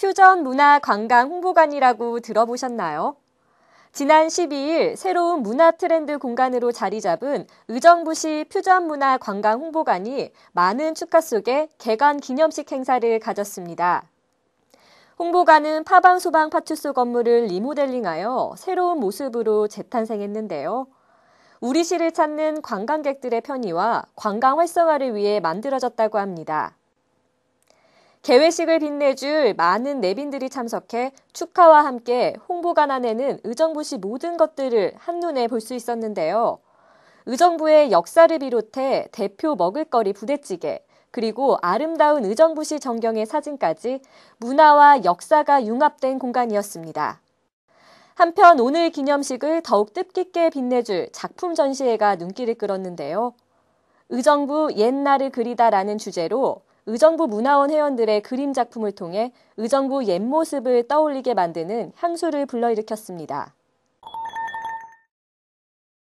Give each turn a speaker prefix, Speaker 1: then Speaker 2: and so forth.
Speaker 1: 퓨전 문화 관광 홍보관이라고 들어보셨나요? 지난 12일 새로운 문화 트렌드 공간으로 자리 잡은 의정부시 퓨전 문화 관광 홍보관이 많은 축하 속에 개관 기념식 행사를 가졌습니다. 홍보관은 파방 소방 파출소 건물을 리모델링하여 새로운 모습으로 재탄생했는데요. 우리 시를 찾는 관광객들의 편의와 관광 활성화를 위해 만들어졌다고 합니다. 개회식을 빛내줄 많은 내빈들이 참석해 축하와 함께 홍보관안에는 의정부시 모든 것들을 한눈에 볼 수 있었는데요. 의정부의 역사를 비롯해 대표 먹을거리 부대찌개, 그리고 아름다운 의정부시 전경의 사진까지 문화와 역사가 융합된 공간이었습니다. 한편 오늘 기념식을 더욱 뜻깊게 빛내줄 작품 전시회가 눈길을 끌었는데요. 의정부 옛날을 그리다라는 주제로 의정부 문화원 회원들의 그림 작품을 통해 의정부 옛모습을 떠올리게 만드는 향수를 불러일으켰습니다.